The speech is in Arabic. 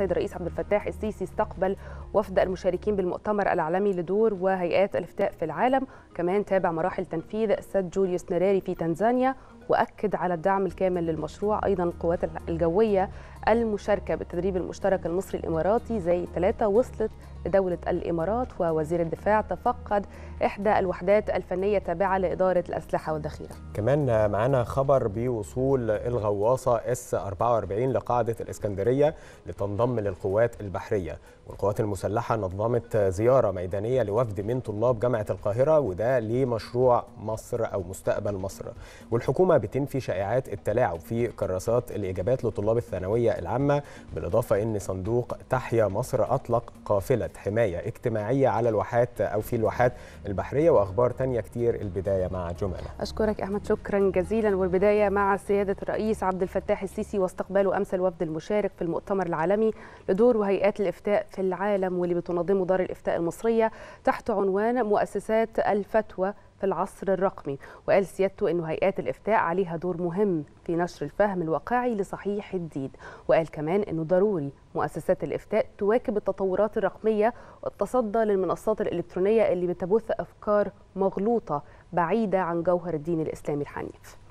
السيد الرئيس عبد الفتاح السيسي استقبل وفد المشاركين بالمؤتمر العالمي لدور وهيئات الافتاء في العالم كمان تابع مراحل تنفيذ السد جوليوس نراري في تنزانيا واكد على الدعم الكامل للمشروع ايضا القوات الجويه المشاركه بالتدريب المشترك المصري الاماراتي زي ثلاثه وصلت لدولة الإمارات ووزير الدفاع تفقد إحدى الوحدات الفنية التابعة لإدارة الأسلحة والذخيرة كمان معنا خبر بوصول الغواصة اس 44 لقاعدة الإسكندرية لتنضم للقوات البحرية والقوات المسلحة نظمت زيارة ميدانية لوفد من طلاب جامعة القاهرة وده لمشروع مصر أو مستقبل مصر والحكومة بتنفي شائعات التلاعب في كراسات الإجابات لطلاب الثانوية العامة بالإضافة إن صندوق تحيا مصر أطلق قافلة منشأة حماية اجتماعية على الواحات أو في الواحات البحرية وأخبار تانية كتير البداية مع جمال أشكرك أحمد شكرا جزيلا والبداية مع سيادة الرئيس عبد الفتاح السيسي واستقباله أمس الوفد المشارك في المؤتمر العالمي لدور وهيئات الإفتاء في العالم واللي بتنظمه دار الإفتاء المصرية تحت عنوان مؤسسات الفتوى في العصر الرقمي وقال سيادته أن هيئات الإفتاء عليها دور مهم في نشر الفهم الواقعي لصحيح الدين وقال كمان أنه ضروري مؤسسات الإفتاء تواكب التطورات الرقمية والتصدى للمنصات الإلكترونية اللي بتبث أفكار مغلوطة بعيدة عن جوهر الدين الإسلامي الحنيف